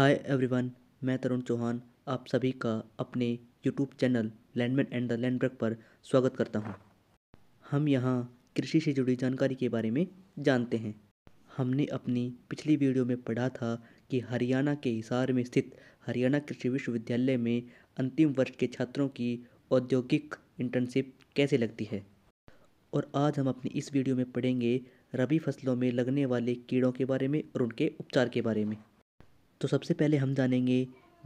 Hi everyone मैं तरुण चौहान आप सभी का अपने यूट्यूब चैनल लैंडमैन एंड द लैंडब्रक पर स्वागत करता हूं। हम यहां कृषि से जुड़ी जानकारी के बारे में जानते हैं हमने अपनी पिछली वीडियो में पढ़ा था कि हरियाणा के हिसार में स्थित हरियाणा कृषि विश्वविद्यालय में अंतिम वर्ष के छात्रों की औद्योगिक इंटर्नशिप कैसे लगती है और आज हम अपनी इस वीडियो में पढ़ेंगे रबी फसलों में लगने वाले कीड़ों के बारे में और उनके उपचार के बारे में तो सबसे पहले हम जानेंगे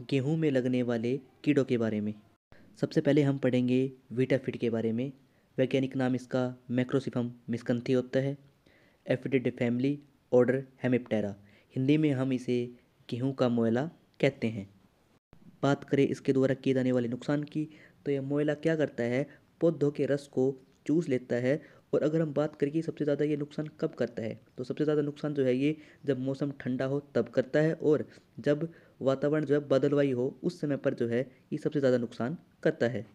गेहूं में लगने वाले कीड़ों के बारे में सबसे पहले हम पढ़ेंगे वीटाफिट के बारे में वैज्ञानिक नाम इसका मैक्रोसिफम मिसकंथी होता है एफिडेड फैमिली ऑर्डर हेमिप्टेरा हिंदी में हम इसे गेहूं का मोयला कहते हैं बात करें इसके द्वारा किए जाने वाले नुकसान की तो यह मोयला क्या करता है पौधों के रस को चूस लेता है और अगर हम बात करें कि सबसे ज़्यादा ये नुकसान कब करता है तो सबसे ज़्यादा नुकसान जो है ये जब मौसम ठंडा हो तब करता है और जब वातावरण जो है बदलवाई हो उस समय पर जो है ये सबसे ज़्यादा नुकसान करता है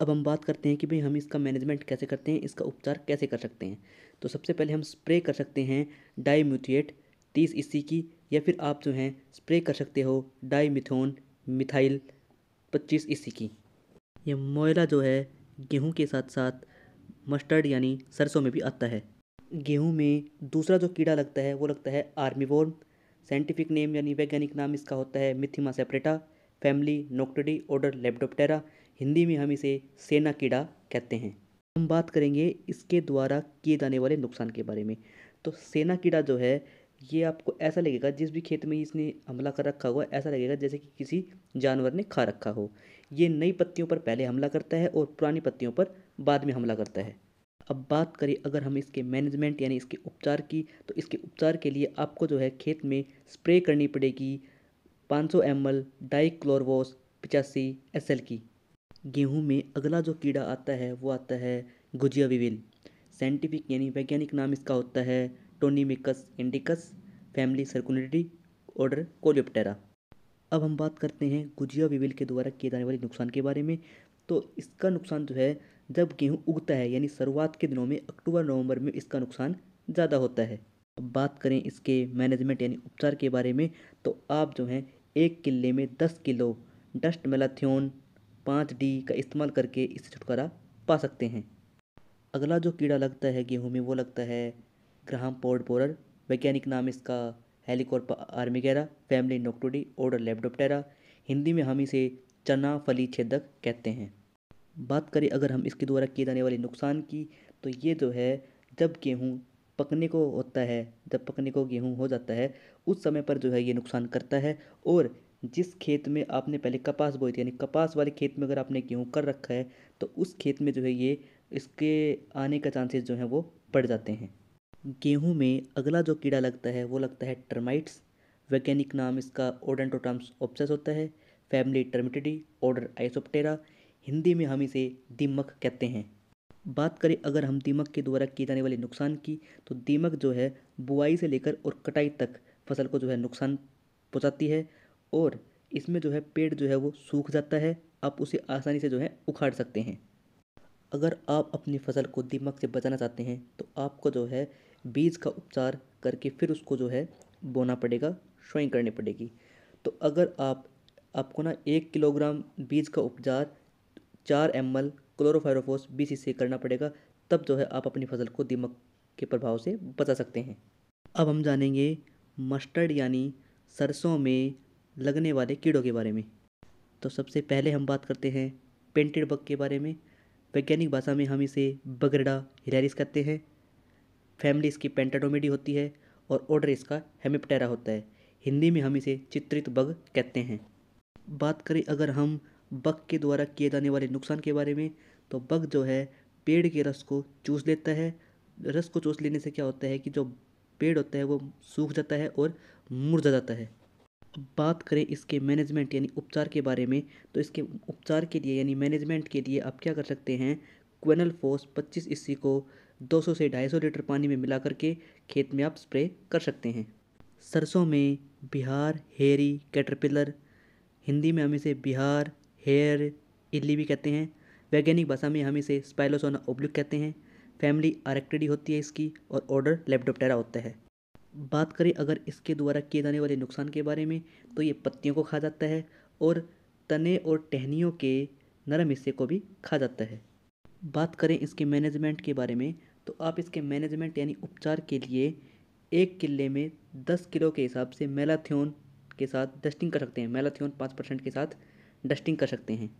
अब हम बात करते हैं कि भाई हम इसका मैनेजमेंट कैसे करते हैं इसका उपचार कैसे कर सकते हैं तो सबसे पहले हम स्प्रे कर सकते हैं डाई म्यूथिएट तीस इसी की या फिर आप जो हैं स्प्रे कर सकते हो डाई मिथोन मिथाइल पच्चीस इसी की यह मोयला जो है गेहूँ के साथ साथ मस्टर्ड यानी सरसों में भी आता है गेहूँ में दूसरा जो कीड़ा लगता है वो लगता है आर्मी वोर्म साइंटिफिक नेम यानी वैज्ञानिक नाम इसका होता है मिथिमा सेपरेटा फैमिली नोक्टडी ऑर्डर लेपडोपटेरा हिंदी में हम इसे सेना कीड़ा कहते हैं हम बात करेंगे इसके द्वारा किए जाने वाले नुकसान के बारे में तो सेना कीड़ा जो है ये आपको ऐसा लगेगा जिस भी खेत में इसने हमला कर रखा हुआ ऐसा लगेगा जैसे कि किसी जानवर ने खा रखा हो ये नई पत्तियों पर पहले हमला करता है और पुरानी पत्तियों पर बाद में हमला करता है अब बात करें अगर हम इसके मैनेजमेंट यानी इसके उपचार की तो इसके उपचार के लिए आपको जो है खेत में स्प्रे करनी पड़ेगी 500 सौ एम एल डाई क्लोरवोस पिचासी एस की गेहूं में अगला जो कीड़ा आता है वो आता है गुजिया विविल साइंटिफिक यानी वैज्ञानिक नाम इसका होता है टोनीमिकस इंडिकस फैमिली सर्कुलरी ऑर्डर कोलियोप्टेरा अब हम बात करते हैं गुजिया विविल के द्वारा किए जाने वाले नुकसान के बारे में तो इसका नुकसान जो है जब गेहूँ उगता है यानी शुरुआत के दिनों में अक्टूबर नवंबर में इसका नुकसान ज़्यादा होता है अब बात करें इसके मैनेजमेंट यानी उपचार के बारे में तो आप जो हैं एक किले में दस किलो डस्ट मेलाथियोन पाँच डी का इस्तेमाल करके इससे छुटकारा पा सकते हैं अगला जो कीड़ा लगता है गेहूँ में वो लगता है ग्राहम पोर्ड बोरर वैज्ञानिक नाम इसका हेलिकॉर्प आर्मिगेरा फैमिली नोक्टोडी ऑर्डर लेपडोप्टेरा हिंदी में हम इसे चना फली छेदक कहते हैं बात करें अगर हम इसके द्वारा किए जाने वाले नुकसान की तो ये जो तो है जब गेहूँ पकने को होता है जब पकने को गेहूँ हो जाता है उस समय पर जो है ये नुकसान करता है और जिस खेत में आपने पहले कपास बोई थी यानी कपास वाले खेत में अगर आपने गेहूँ कर रखा है तो उस खेत में जो है ये इसके आने का चांसेस जो है वो बढ़ जाते हैं गेहूँ में अगला जो कीड़ा लगता है वो लगता है टर्माइट्स वैज्ञानिक नाम इसका ओडेंटोटाम्स ऑप्सेस होता है फैमिली टर्मिटिडी ऑर्डर आइसोप्टेरा हिंदी में हम इसे दीमक कहते हैं बात करें अगर हम दीमक के द्वारा किए जाने वाले नुकसान की तो दीमक जो है बुआई से लेकर और कटाई तक फसल को जो है नुकसान पहुँचाती है और इसमें जो है पेड़ जो है वो सूख जाता है आप उसे आसानी से जो है उखाड़ सकते हैं अगर आप अपनी फसल को दीमक से बचाना चाहते हैं तो आपको जो है बीज का उपचार करके फिर उसको जो है बोना पड़ेगा शोइंग करनी पड़ेगी तो अगर आप आपको ना एक किलोग्राम बीज का उपचार चार एम एल क्लोरोफायरोफोस बीस से करना पड़ेगा तब जो है आप अपनी फसल को दीमक के प्रभाव से बचा सकते हैं अब हम जानेंगे मस्टर्ड यानी सरसों में लगने वाले कीड़ों के बारे में तो सबसे पहले हम बात करते हैं पेंटेड बग के बारे में वैज्ञानिक भाषा में हम इसे बगरडा हिलैरिस कहते हैं फैमिली इसकी पेंटाडोमेडी होती है और ऑर्डर इसका हेमिप्टेरा होता है हिंदी में हम इसे चित्रित बग कहते हैं बात करें अगर हम बग के द्वारा किए जाने वाले नुकसान के बारे में तो बग जो है पेड़ के रस को चूस लेता है रस को चूस लेने से क्या होता है कि जो पेड़ होता है वो सूख जाता है और मुरझा जाता है बात करें इसके मैनेजमेंट यानी उपचार के बारे में तो इसके उपचार के लिए यानी मैनेजमेंट के लिए आप क्या कर सकते हैं क्वेनल फोस पच्चीस ईस्सी को 200 से 250 लीटर पानी में मिला करके खेत में आप स्प्रे कर सकते हैं सरसों में बिहार हेरी कैटरपिलर हिंदी में हम इसे बिहार हेयर इडली भी कहते हैं वैज्ञानिक भाषा में हम इसे स्पाइलोसोना ओब्लिक कहते हैं फैमिली अरेक्टेडी होती है इसकी और ऑर्डर लेपडोप्टेरा होता है बात करें अगर इसके द्वारा किए जाने वाले नुकसान के बारे में तो ये पत्तियों को खा जाता है और तने और टहनियों के नरम हिस्से को भी खा जाता है बात करें इसके मैनेजमेंट के बारे में तो आप इसके मैनेजमेंट यानी उपचार के लिए एक किले में दस किलो के हिसाब से मेलाथियोन के साथ डस्टिंग कर सकते हैं मेलाथियोन पाँच परसेंट के साथ डस्टिंग कर सकते हैं